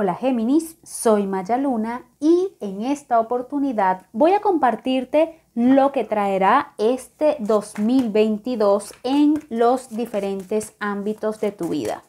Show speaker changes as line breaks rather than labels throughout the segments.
Hola Géminis, soy Maya Luna y en esta oportunidad voy a compartirte lo que traerá este 2022 en los diferentes ámbitos de tu vida.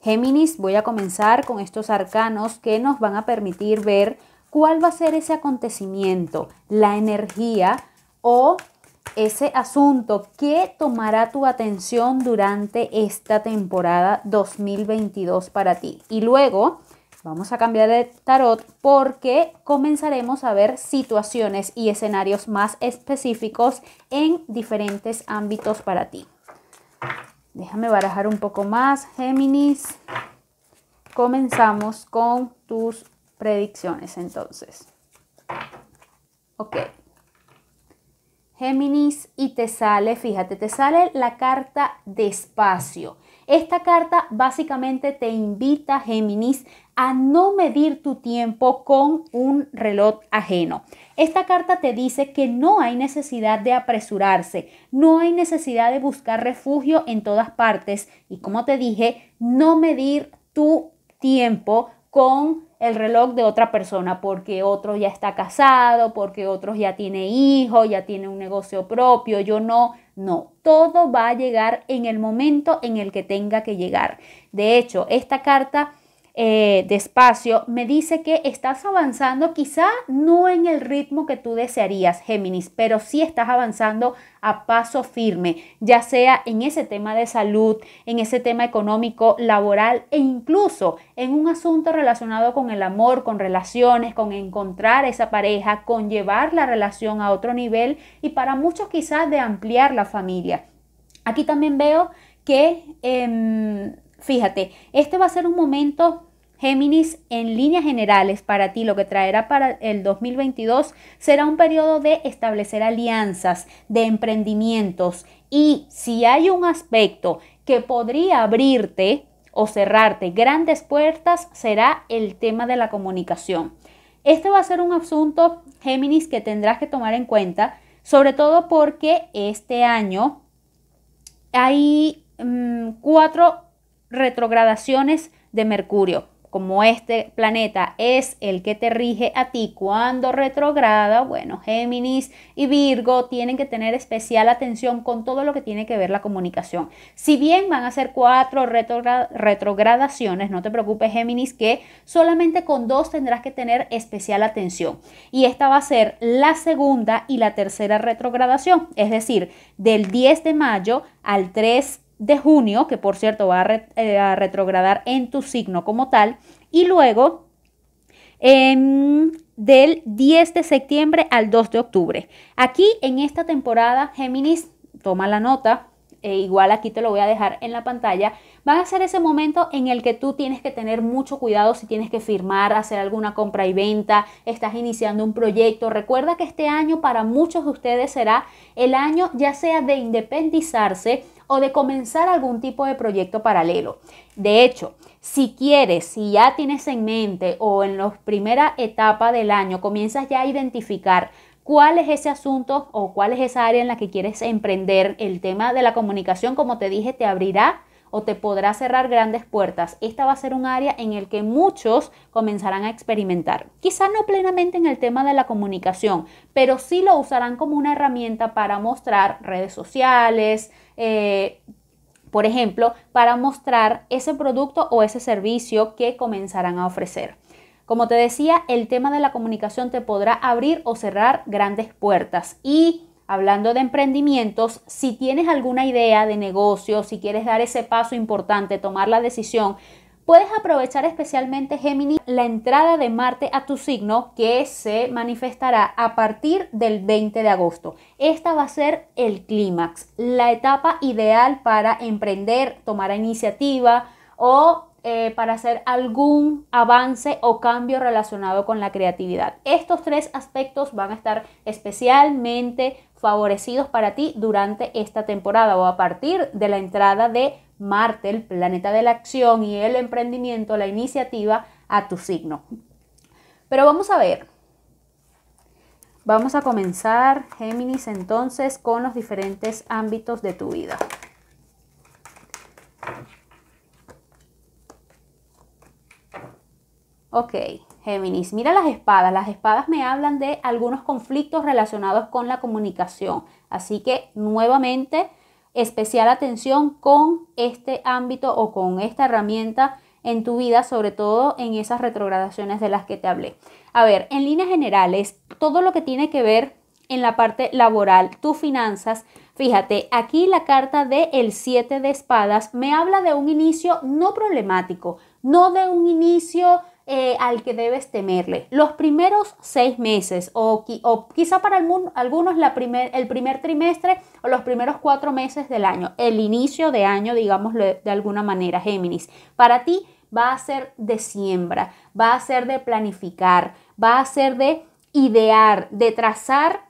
Géminis, voy a comenzar con estos arcanos que nos van a permitir ver cuál va a ser ese acontecimiento, la energía o ese asunto que tomará tu atención durante esta temporada 2022 para ti. Y luego Vamos a cambiar de tarot porque comenzaremos a ver situaciones y escenarios más específicos en diferentes ámbitos para ti. Déjame barajar un poco más, Géminis. Comenzamos con tus predicciones entonces. Ok. Géminis y te sale, fíjate, te sale la carta despacio. Esta carta básicamente te invita, Géminis, a no medir tu tiempo con un reloj ajeno. Esta carta te dice que no hay necesidad de apresurarse, no hay necesidad de buscar refugio en todas partes y como te dije, no medir tu tiempo con el reloj de otra persona porque otro ya está casado, porque otro ya tiene hijos, ya tiene un negocio propio, yo no, no, todo va a llegar en el momento en el que tenga que llegar. De hecho, esta carta eh, despacio, me dice que estás avanzando quizá no en el ritmo que tú desearías, Géminis, pero sí estás avanzando a paso firme, ya sea en ese tema de salud, en ese tema económico, laboral e incluso en un asunto relacionado con el amor, con relaciones, con encontrar esa pareja, con llevar la relación a otro nivel y para muchos quizás de ampliar la familia. Aquí también veo que... Em, fíjate, este va a ser un momento Géminis, en líneas generales, para ti lo que traerá para el 2022 será un periodo de establecer alianzas, de emprendimientos y si hay un aspecto que podría abrirte o cerrarte grandes puertas será el tema de la comunicación. Este va a ser un asunto, Géminis, que tendrás que tomar en cuenta, sobre todo porque este año hay mm, cuatro retrogradaciones de Mercurio. Como este planeta es el que te rige a ti cuando retrograda, bueno, Géminis y Virgo tienen que tener especial atención con todo lo que tiene que ver la comunicación. Si bien van a ser cuatro retrogradaciones, no te preocupes Géminis, que solamente con dos tendrás que tener especial atención. Y esta va a ser la segunda y la tercera retrogradación, es decir, del 10 de mayo al 3 de de junio, que por cierto va eh, a, retrogradar en tu signo como tal, y luego em, del 10 de septiembre al 2 de octubre. Aquí en esta temporada, Géminis, toma la nota, e igual aquí te lo voy a dejar en la pantalla, van a ser ese momento en el que tú tienes que tener mucho cuidado si tienes que firmar, hacer alguna compra y venta, estás iniciando un proyecto. Recuerda que este año para muchos de ustedes será el año ya sea de independizarse o de comenzar algún tipo de proyecto paralelo. De hecho, si quieres, si ya tienes en mente o en la primera etapa del año comienzas ya a identificar cuál es ese asunto o cuál es esa área en la que quieres emprender, el tema de la comunicación, como te dije, te abrirá o te podrá cerrar grandes puertas. Esta va a ser un área en el que muchos comenzarán a experimentar. Quizá no plenamente en el tema de la comunicación, pero sí lo usarán como una herramienta para mostrar redes sociales, eh, por ejemplo, para mostrar ese producto o ese servicio que comenzarán a ofrecer. Como te decía, el tema de la comunicación te podrá abrir o cerrar grandes puertas y hablando de emprendimientos, si tienes alguna idea de negocio, si quieres dar ese paso importante, tomar la decisión, puedes aprovechar especialmente Géminis la entrada de Marte a tu signo que se manifestará a partir del 20 de agosto. Esta va a ser el clímax, la etapa ideal para emprender, tomar iniciativa o eh, para hacer algún avance o cambio relacionado con la creatividad. Estos tres aspectos van a estar especialmente favorecidos para ti durante esta temporada o a partir de la entrada de Marte, el planeta de la acción y el emprendimiento, la iniciativa a tu signo. Pero vamos a ver. Vamos a comenzar, Géminis, entonces con los diferentes ámbitos de tu vida. Ok, Géminis, mira las espadas. Las espadas me hablan de algunos conflictos relacionados con la comunicación. Así que nuevamente, especial atención con este ámbito o con esta herramienta en tu vida, sobre todo en esas retrogradaciones de las que te hablé. A ver, en líneas generales, todo lo que tiene que ver en la parte laboral, tus finanzas, fíjate, aquí la carta de el 7 de espadas me habla de un inicio no problemático, no de un inicio eh, al que debes temerle. Los primeros seis meses o, quizá para algunos la primer, el primer trimestre o los primeros cuatro meses del año, el inicio de año, digámoslo de alguna manera, Géminis. Para ti va a ser de siembra, va a ser de planificar, va a ser de idear, de trazar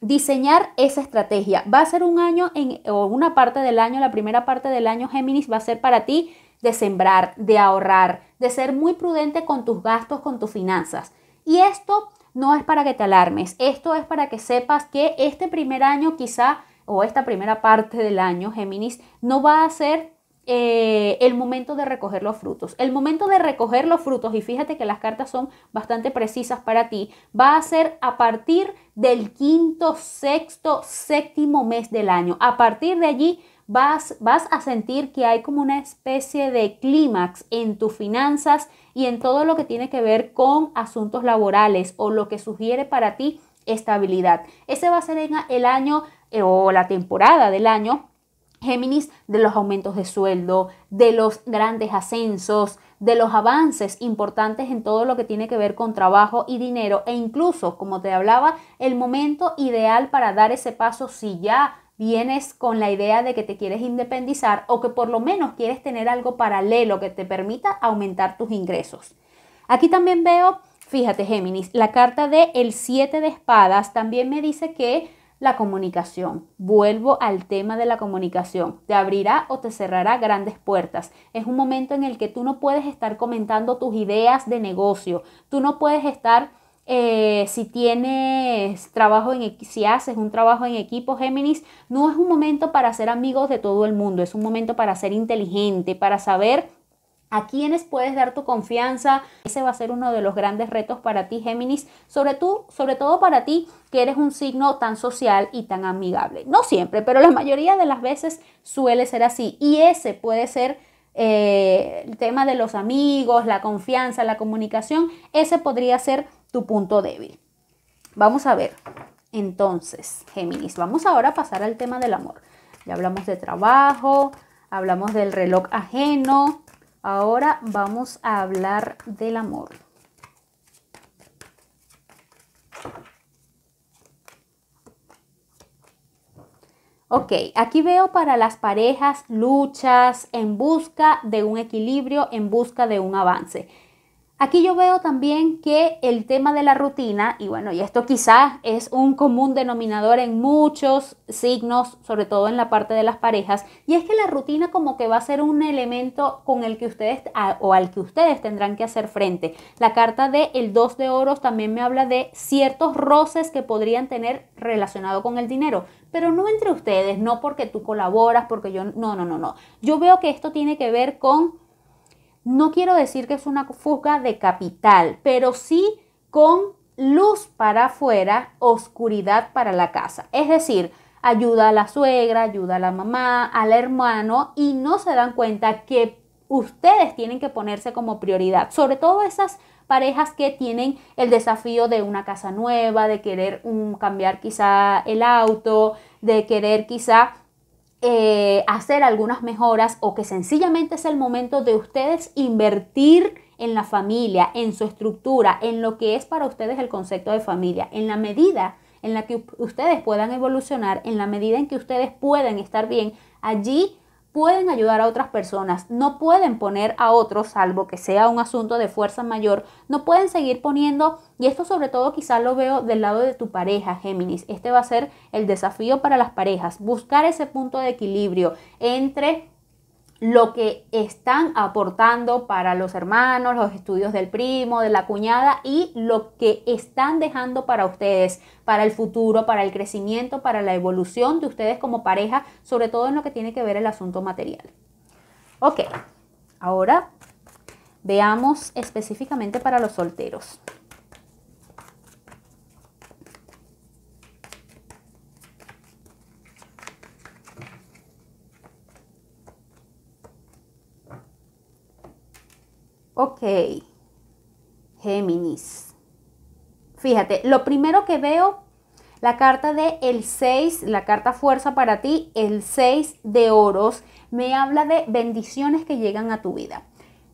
diseñar esa estrategia. Va a ser un año en, o una parte del año, la primera parte del año Géminis va a ser para ti de sembrar, de ahorrar, de ser muy prudente con tus gastos, con tus finanzas. Y esto no es para que te alarmes, esto es para que sepas que este primer año quizá, o esta primera parte del año, Géminis, no va a ser eh, el momento de recoger los frutos. El momento de recoger los frutos, y fíjate que las cartas son bastante precisas para ti, va a ser a partir del quinto, sexto, séptimo mes del año. A partir de allí vas, a sentir que hay como una especie de clímax en tus finanzas y en todo lo que tiene que ver con asuntos laborales o lo que sugiere para ti estabilidad. Ese va a ser el año eh, o la temporada del año Géminis de los aumentos de sueldo, de los grandes ascensos, de los avances importantes en todo lo que tiene que ver con trabajo y dinero e incluso, como te hablaba, el momento ideal para dar ese paso si ya vienes con la idea de que te quieres independizar o que por lo menos quieres tener algo paralelo que te permita aumentar tus ingresos. Aquí también veo, fíjate Géminis, la carta de el 7 de espadas también me dice que la comunicación. Vuelvo al tema de la comunicación. Te abrirá o te cerrará grandes puertas. Es un momento en el que tú no puedes estar comentando tus ideas de negocio. Tú no puedes estar eh, si tienes trabajo en, si haces un trabajo en equipo, Géminis, no es un momento para ser amigos de todo el mundo, es un momento para ser inteligente, para saber a quiénes puedes dar tu confianza. Ese va a ser uno de los grandes retos para ti, Géminis, sobre, tú, sobre todo para ti que eres un signo tan social y tan amigable. No siempre, pero la mayoría de las veces suele ser así. Y ese puede ser eh, el tema de los amigos, la confianza, la comunicación. Ese podría ser tu punto débil. Vamos a ver, entonces, Géminis, vamos ahora a pasar al tema del amor. Ya hablamos de trabajo, hablamos del reloj ajeno, ahora vamos a hablar del amor. Ok, aquí veo para las parejas luchas en busca de un equilibrio, en busca de un avance. Aquí yo veo también que el tema de la rutina, y bueno, y esto quizás es un común denominador en muchos signos, sobre todo en la parte de las parejas, y es que la rutina como que va a ser un elemento con el que ustedes o al que ustedes tendrán que hacer frente. La carta de el 2 de oros también me habla de ciertos roces que podrían tener relacionado con el dinero, pero no entre ustedes, no porque tú colaboras, porque yo, no, no, no, no. Yo veo que esto tiene que ver con no quiero decir que es una fuga de capital, pero sí con luz para afuera, oscuridad para la casa. Es decir, ayuda a la suegra, ayuda a la mamá, al hermano y no se dan cuenta que ustedes tienen que ponerse como prioridad, sobre todo esas parejas que tienen el desafío de una casa nueva, de querer un, cambiar quizá el auto, de querer quizá eh, hacer algunas mejoras o que sencillamente es el momento de ustedes invertir en la familia, en su estructura, en lo que es para ustedes el concepto de familia, en la medida en la que ustedes puedan evolucionar, en la medida en que ustedes puedan estar bien, allí pueden ayudar a otras personas, no pueden poner a otros, salvo que sea un asunto de fuerza mayor, no pueden seguir poniendo, y esto sobre todo quizá lo veo del lado de tu pareja, Géminis, este va a ser el desafío para las parejas, buscar ese punto de equilibrio entre lo que están aportando para los hermanos, los estudios del primo, de la cuñada y lo que están dejando para ustedes, para el futuro, para el crecimiento, para la evolución de ustedes como pareja, sobre todo en lo que tiene que ver el asunto material. Ok, ahora veamos específicamente para los solteros. Ok, Géminis. Fíjate, lo primero que veo, la carta de el 6, la carta fuerza para ti, el 6 de oros, me habla de bendiciones que llegan a tu vida.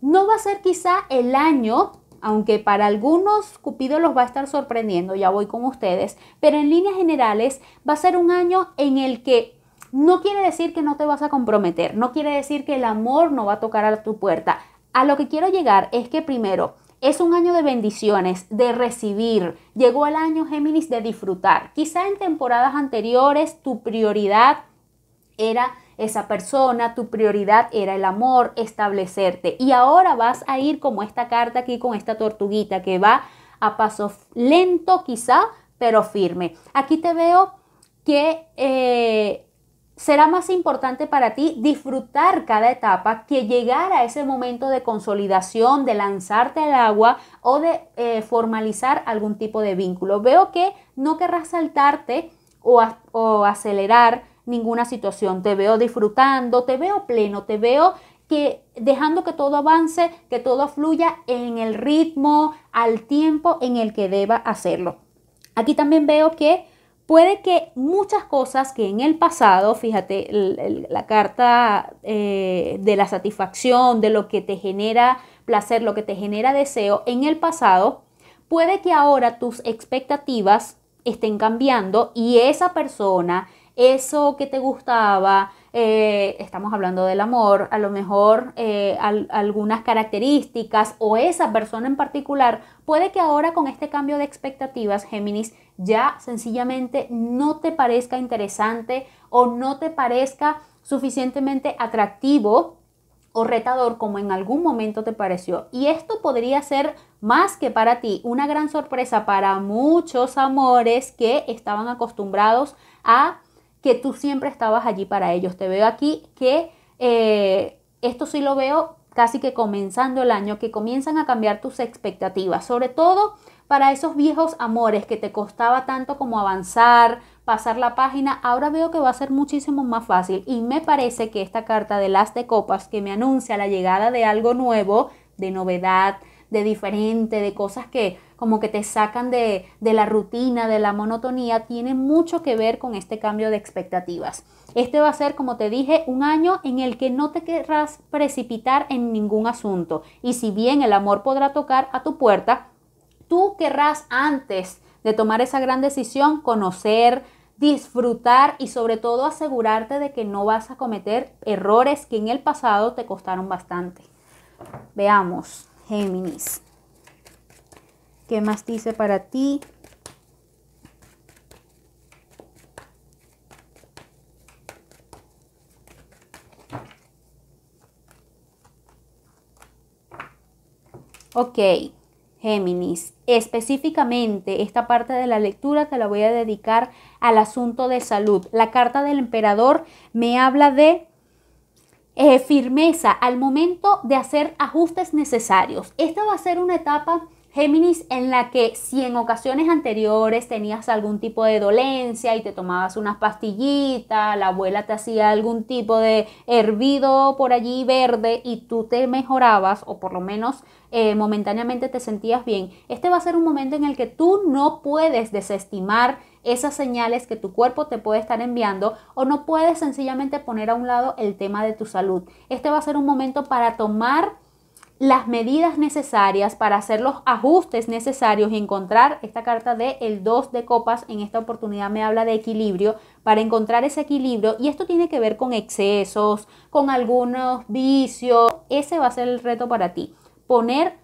No va a ser quizá el año, aunque para algunos Cupido los va a estar sorprendiendo, ya voy con ustedes, pero en líneas generales va a ser un año en el que no quiere decir que no te vas a comprometer, no quiere decir que el amor no va a tocar a tu puerta, a lo que quiero llegar es que primero, es un año de bendiciones, de recibir. Llegó el año Géminis de disfrutar. Quizá en temporadas anteriores tu prioridad era esa persona, tu prioridad era el amor, establecerte. Y ahora vas a ir como esta carta aquí con esta tortuguita que va a paso lento quizá, pero firme. Aquí te veo que eh, será más importante para ti disfrutar cada etapa que llegar a ese momento de consolidación, de lanzarte al agua o de eh, formalizar algún tipo de vínculo. Veo que no querrás saltarte o, o acelerar ninguna situación. Te veo disfrutando, te veo pleno, te veo que dejando que todo avance, que todo fluya en el ritmo, al tiempo en el que deba hacerlo. Aquí también veo que puede que muchas cosas que en el pasado, fíjate, la carta eh, de la satisfacción, de lo que te genera placer, lo que te genera deseo, en el pasado, puede que ahora tus expectativas estén cambiando y esa persona, eso que te gustaba, eh, estamos hablando del amor, a lo mejor eh, algunas características o esa persona en particular, puede que ahora con este cambio de expectativas, Géminis, ya sencillamente no te parezca interesante o no te parezca suficientemente atractivo o retador como en algún momento te pareció. Y esto podría ser más que para ti una gran sorpresa para muchos amores que estaban acostumbrados a que tú siempre estabas allí para ellos. Te veo aquí que eh, esto sí lo veo casi que comenzando el año, que comienzan a cambiar tus expectativas, sobre todo para esos viejos amores que te costaba tanto como avanzar, pasar la página, ahora veo que va a ser muchísimo más fácil y me parece que esta carta de las de copas que me anuncia la llegada de algo nuevo, de novedad, de diferente, de cosas que como que te sacan de, de, la rutina, de la monotonía, tiene mucho que ver con este cambio de expectativas. Este va a ser, como te dije, un año en el que no te querrás precipitar en ningún asunto. Y si bien el amor podrá tocar a tu puerta, tú querrás antes de tomar esa gran decisión conocer, disfrutar y sobre todo asegurarte de que no vas a cometer errores que en el pasado te costaron bastante. Veamos, Géminis. ¿Qué más dice para ti? Ok. Géminis. Específicamente, esta parte de la lectura te la voy a dedicar al asunto de salud. La carta del emperador me habla de eh, firmeza al momento de hacer ajustes necesarios. Esta va a ser una etapa Géminis, en la que si en ocasiones anteriores tenías algún tipo de dolencia y te tomabas unas pastillitas, la abuela te hacía algún tipo de hervido por allí verde y tú te mejorabas o por lo menos eh, momentáneamente te sentías bien, este va a ser un momento en el que tú no puedes desestimar esas señales que tu cuerpo te puede estar enviando o no puedes sencillamente poner a un lado el tema de tu salud. Este va a ser un momento para tomar las medidas necesarias para hacer los ajustes necesarios y encontrar esta carta de el 2 de copas en esta oportunidad me habla de equilibrio para encontrar ese equilibrio y esto tiene que ver con excesos, con algunos vicios, ese va a ser el reto para ti, poner,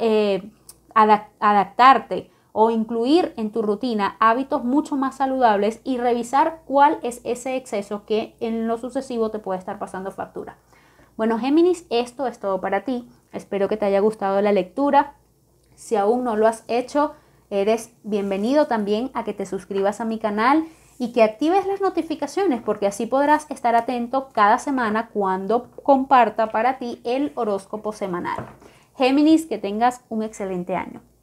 eh, adaptarte o incluir en tu rutina hábitos mucho más saludables y revisar cuál es ese exceso que en lo sucesivo te puede estar pasando factura. Bueno, Géminis, esto es todo para ti. Espero que te haya gustado la lectura. Si aún no lo has hecho, eres bienvenido también a que te suscribas a mi canal y que actives las notificaciones porque así podrás estar atento cada semana cuando comparta para ti el horóscopo semanal. Géminis, que tengas un excelente año.